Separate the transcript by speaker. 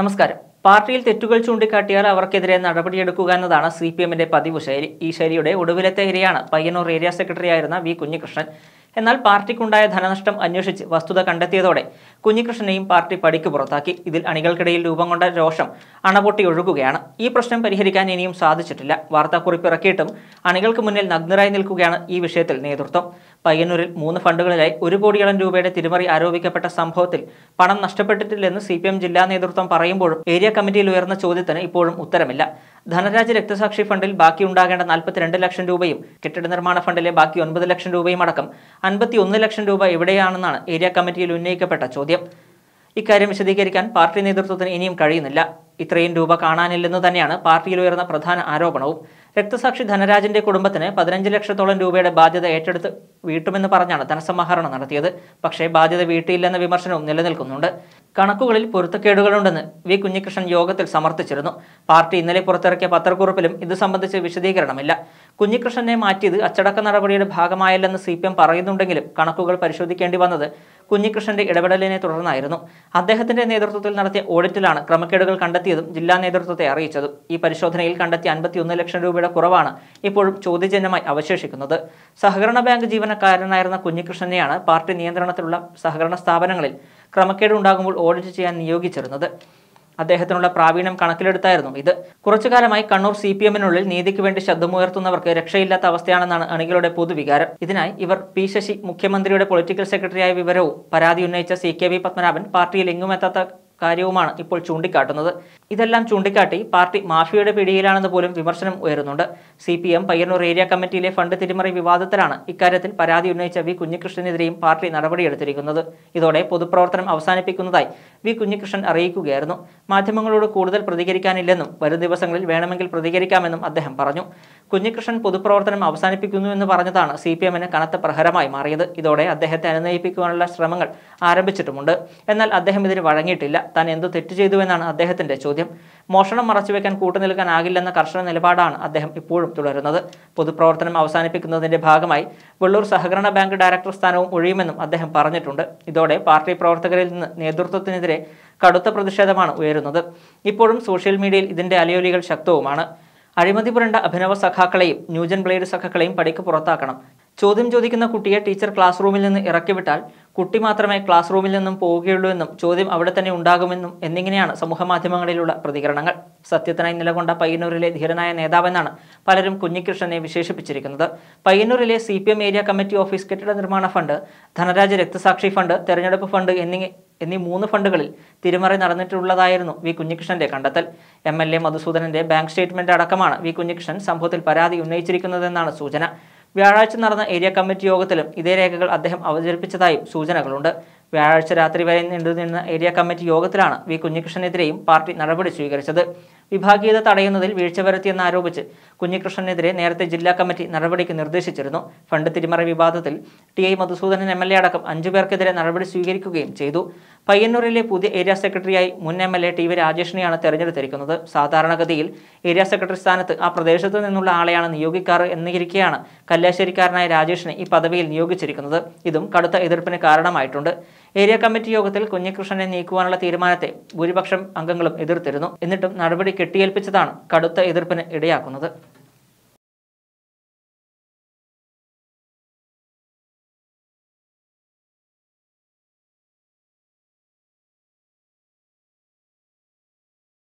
Speaker 1: നമസ്കാരം പാർട്ടിയിൽ തെറ്റുകൾ ചൂണ്ടിക്കാട്ടിയാൽ അവർക്കെതിരെ നടപടിയെടുക്കുക എന്നതാണ് സി പി എമ്മിന്റെ പതിവ് ശൈലി ഈ ശൈലിയുടെ ഒടുവിലത്തെ ഇരയാണ് പയ്യന്നൂർ ഏരിയ സെക്രട്ടറിയായിരുന്ന വി കുഞ്ഞികൃഷ്ണൻ എന്നാൽ പാർട്ടിക്കുണ്ടായ ധനനഷ്ടം അന്വേഷിച്ച് വസ്തുത കണ്ടെത്തിയതോടെ കുഞ്ഞികൃഷ്ണനെയും പാർട്ടി പടിക്ക് പുറത്താക്കി ഇതിൽ അണികൾക്കിടയിൽ രൂപം കൊണ്ട രോഷം അണപൊട്ടി ഒഴുകുകയാണ് ഈ പ്രശ്നം പരിഹരിക്കാൻ ഇനിയും സാധിച്ചിട്ടില്ല വാർത്താക്കുറിപ്പ് ഇറക്കിയിട്ടും അണികൾക്ക് മുന്നിൽ നഗ്നരായി നിൽക്കുകയാണ് ഈ വിഷയത്തിൽ നേതൃത്വം പയ്യന്നൂരിൽ മൂന്ന് ഫണ്ടുകളിലായി ഒരു കോടിയോളം രൂപയുടെ തിരിമറി ആരോപിക്കപ്പെട്ട സംഭവത്തിൽ പണം നഷ്ടപ്പെട്ടിട്ടില്ലെന്ന് സി ജില്ലാ നേതൃത്വം പറയുമ്പോഴും ഏരിയ കമ്മിറ്റിയിൽ ഉയർന്ന ചോദ്യത്തിന് ഇപ്പോഴും ഉത്തരമില്ല ധനരാജ് രക്തസാക്ഷി ഫണ്ടിൽ ബാക്കി ഉണ്ടാകേണ്ട നാൽപ്പത്തിരണ്ട് ലക്ഷം രൂപയും കെട്ടിട നിർമ്മാണ ഫണ്ടിലെ ബാക്കി ഒൻപത് ലക്ഷം രൂപയും അടക്കം ഒന്ന് ലക്ഷം രൂപ എവിടെയാണെന്നാണ് ഏരിയ കമ്മിറ്റിയിൽ ഉന്നയിക്കപ്പെട്ട ചോദ്യം ഇക്കാര്യം വിശദീകരിക്കാൻ പാർട്ടി നേതൃത്വത്തിന് ഇനിയും കഴിയുന്നില്ല ഇത്രയും രൂപ കാണാനില്ലെന്ന് തന്നെയാണ് പാർട്ടിയിൽ ഉയർന്ന പ്രധാന ആരോപണവും രക്തസാക്ഷി ധനരാജിന്റെ കുടുംബത്തിന് പതിനഞ്ച് ലക്ഷത്തോളം രൂപയുടെ ബാധ്യത ഏറ്റെടുത്ത് വീട്ടുമെന്ന് പറഞ്ഞാണ് ധനസമാഹരണം നടത്തിയത് പക്ഷേ ബാധ്യത വീട്ടിയില്ലെന്ന വിമർശനവും നിലനിൽക്കുന്നുണ്ട് കണക്കുകളിൽ പൊരുത്തക്കേടുകളുണ്ടെന്ന് വി കുഞ്ഞികൃഷ്ണൻ യോഗത്തിൽ സമർത്ഥിച്ചിരുന്നു പാർട്ടി ഇന്നലെ പുറത്തിറക്കിയ പത്രക്കുറിപ്പിലും ഇത് സംബന്ധിച്ച് വിശദീകരണമില്ല കുഞ്ഞികൃഷ്ണനെ മാറ്റിയത് അച്ചടക്ക നടപടിയുടെ ഭാഗമായല്ലെന്ന് സി പറയുന്നുണ്ടെങ്കിലും കണക്കുകൾ പരിശോധിക്കേണ്ടി വന്നത് കുഞ്ഞികൃഷ്ണന്റെ ഇടപെടലിനെ തുടർന്നായിരുന്നു അദ്ദേഹത്തിന്റെ നേതൃത്വത്തിൽ നടത്തിയ ഓഡിറ്റിലാണ് ക്രമക്കേടുകൾ കണ്ടെത്തിയതും ജില്ലാ നേതൃത്വത്തെ അറിയിച്ചതും ഈ പരിശോധനയിൽ കണ്ടെത്തിയ അൻപത്തിയൊന്ന് ലക്ഷം രൂപയുടെ കുറവാണ് ഇപ്പോഴും ചോദ്യചിഹ്നമായി അവശേഷിക്കുന്നത് സഹകരണ ബാങ്ക് ജീവനക്കാരനായിരുന്ന കുഞ്ഞികൃഷ്ണനെയാണ് പാർട്ടി നിയന്ത്രണത്തിലുള്ള സഹകരണ സ്ഥാപനങ്ങളിൽ ക്രമക്കേടുണ്ടാകുമ്പോൾ ഓഡിറ്റ് ചെയ്യാൻ നിയോഗിച്ചിരുന്നത് അദ്ദേഹത്തിനുള്ള പ്രാവീണ്യം കണക്കിലെടുത്തായിരുന്നു ഇത് കുറച്ചു കാലമായി കണ്ണൂർ സി പി എമ്മിനുള്ളിൽ നീതിക്ക് വേണ്ടി ശബ്ദമുയർത്തുന്നവർക്ക് രക്ഷയില്ലാത്ത അവസ്ഥയാണെന്നാണ് അണികളുടെ പൊതുവികാരം ഇതിനായി ഇവർ പി ശശി മുഖ്യമന്ത്രിയുടെ പൊളിറ്റിക്കൽ സെക്രട്ടറിയായ വിവരവും പരാതി ഉന്നയിച്ച സി കെ വി പത്മനാഭൻ പാർട്ടിയിൽ എങ്ങുമെത്താത്ത കാര്യവുമാണ് ഇപ്പോൾ ചൂണ്ടിക്കാട്ടുന്നത് ഇതെല്ലാം ചൂണ്ടിക്കാട്ടി പാർട്ടി മാഫിയയുടെ പിടിയിലാണെന്ന് പോലും വിമർശനം ഉയരുന്നുണ്ട് C P M Payyanur area കമ്മിറ്റിയിലെ ഫണ്ട് തിരിമറി വിവാദത്തിലാണ് ഇക്കാര്യത്തിൽ പരാതി ഉന്നയിച്ച വി കുഞ്ഞികൃഷ്ണനെതിരെയും പാർട്ടി നടപടിയെടുത്തിരിക്കുന്നത് ഇതോടെ പൊതുപ്രവർത്തനം അവസാനിപ്പിക്കുന്നതായി വി കുഞ്ഞികൃഷ്ണൻ അറിയിക്കുകയായിരുന്നു മാധ്യമങ്ങളോട് കൂടുതൽ പ്രതികരിക്കാനില്ലെന്നും വരും ദിവസങ്ങളിൽ വേണമെങ്കിൽ പ്രതികരിക്കാമെന്നും അദ്ദേഹം പറഞ്ഞു കുഞ്ഞികൃഷ്ണൻ പൊതുപ്രവർത്തനം അവസാനിപ്പിക്കുന്നു എന്ന് പറഞ്ഞതാണ് സി പി എമ്മിന് കനത്ത പ്രഹരമായി മാറിയത് ഇതോടെ അദ്ദേഹത്തെ അനുനയിപ്പിക്കുവാനുള്ള ശ്രമങ്ങൾ ആരംഭിച്ചിട്ടുമുണ്ട് എന്നാൽ അദ്ദേഹം ഇതിന് വഴങ്ങിയിട്ടില്ല താൻ എന്തു തെറ്റ് ചെയ്തു എന്നാണ് അദ്ദേഹത്തിന്റെ ചോദ്യം മോഷണം മറച്ചുവെക്കാൻ ആകില്ലെന്ന കർശന നിലപാടാണ് അദ്ദേഹം ഇപ്പോഴും തുടരുന്നത് പൊതുപ്രവർത്തനം അവസാനിപ്പിക്കുന്നതിന്റെ ഭാഗമായി വെള്ളൂർ സഹകരണ ബാങ്ക് ഡയറക്ടർ സ്ഥാനവും ഒഴിയുമെന്നും അദ്ദേഹം പറഞ്ഞിട്ടുണ്ട് ഇതോടെ പാർട്ടി പ്രവർത്തകരിൽ നിന്ന് നേതൃത്വത്തിനെതിരെ കടുത്ത പ്രതിഷേധമാണ് ഉയരുന്നത് ഇപ്പോഴും സോഷ്യൽ മീഡിയയിൽ ഇതിന്റെ അലയൊലികൾ ശക്തവുമാണ് അഴിമതി പുരണ്ട അഭിനവ സഖാക്കളെയും ന്യൂജൻ ബ്ലേഡ് സഖാക്കളെയും പടിക്ക് പുറത്താക്കണം ചോദ്യം ചോദിക്കുന്ന കുട്ടിയെ ടീച്ചർ ക്ലാസ് റൂമിൽ നിന്ന് ഇറക്കിവിട്ടാൽ കുട്ടി മാത്രമേ ക്ലാസ് റൂമിൽ നിന്നും പോവുകയുള്ളൂ എന്നും ചോദ്യം അവിടെ തന്നെ ഉണ്ടാകുമെന്നും എന്നിങ്ങനെയാണ് സമൂഹമാധ്യമങ്ങളിലുള്ള പ്രതികരണങ്ങൾ സത്യത്തിനായി നിലകൊണ്ട പയ്യന്നൂരിലെ ധീരനായ നേതാവെന്നാണ് പലരും കുഞ്ഞിക്കൃഷ്ണനെ വിശേഷിപ്പിച്ചിരിക്കുന്നത് പയ്യന്നൂരിലെ സി ഏരിയ കമ്മിറ്റി ഓഫീസ് കെട്ടിട നിർമ്മാണ ഫണ്ട് ധനരാജ രക്തസാക്ഷി ഫണ്ട് തെരഞ്ഞെടുപ്പ് ഫണ്ട് എന്നിങ്ങനെ എന്നീ മൂന്ന് ഫണ്ടുകളിൽ തിരിമറി നടന്നിട്ടുള്ളതായിരുന്നു വി കുഞ്ഞികൃഷ്ണന്റെ കണ്ടെത്തൽ എം എൽ എ മധുസൂദനന്റെ ബാങ്ക് സ്റ്റേറ്റ്മെന്റ് അടക്കമാണ് വി കുഞ്ഞികൃഷ്ണൻ സംഭവത്തിൽ പരാതി ഉന്നയിച്ചിരിക്കുന്നതെന്നാണ് സൂചന വ്യാഴാഴ്ച നടന്ന ഏരിയ കമ്മിറ്റി യോഗത്തിലും ഇതേ രേഖകൾ അദ്ദേഹം അവതരിപ്പിച്ചതായും സൂചനകളുണ്ട് വ്യാഴാഴ്ച രാത്രി വരെ നീണ്ടുനിന്ന ഏരിയ കമ്മിറ്റി യോഗത്തിലാണ് വി കുഞ്ഞികൃഷ്ണനെതിരെയും പാർട്ടി നടപടി സ്വീകരിച്ചത് വിഭാഗീയത തടയുന്നതിൽ വീഴ്ച ആരോപിച്ച് കുഞ്ഞികൃഷ്ണനെതിരെ നേരത്തെ ജില്ലാ കമ്മിറ്റി നടപടിക്ക് നിർദ്ദേശിച്ചിരുന്നു ഫണ്ട് തിരിമറി വിവാദത്തിൽ T I Madhusoodanan M L A അടക്കം അഞ്ചുപേർക്കെതിരെ പേർക്കെതിരെ നടപടി സ്വീകരിക്കുകയും ചെയ്തു പയ്യന്നൂരിലെ പുതിയ ഏരിയ സെക്രട്ടറിയായി മുൻ M L A T V രാജേഷിനെയാണ് തെരഞ്ഞെടുത്തിരിക്കുന്നത് സാധാരണഗതിയിൽ ഏരിയ സെക്രട്ടറി സ്ഥാനത്ത് ആ പ്രദേശത്തു നിന്നുള്ള ആളെയാണ് നിയോഗിക്കാറ് എന്നിരിക്കെയാണ് കല്ലാശ്ശേരിക്കാരനായ രാജേഷിനെ ഈ പദവിയിൽ നിയോഗിച്ചിരിക്കുന്നത് ഇതും കടുത്ത എതിർപ്പിന് കാരണമായിട്ടുണ്ട് ഏരിയ കമ്മിറ്റി യോഗത്തിൽ കുഞ്ഞികൃഷ്ണനെ നീക്കുവാനുള്ള തീരുമാനത്തെ ഭൂരിപക്ഷം അംഗങ്ങളും എതിർത്തിരുന്നു എന്നിട്ടും നടപടി കെട്ടിയേൽപ്പിച്ചതാണ് കടുത്ത എതിർപ്പിന് ഇടയാക്കുന്നത്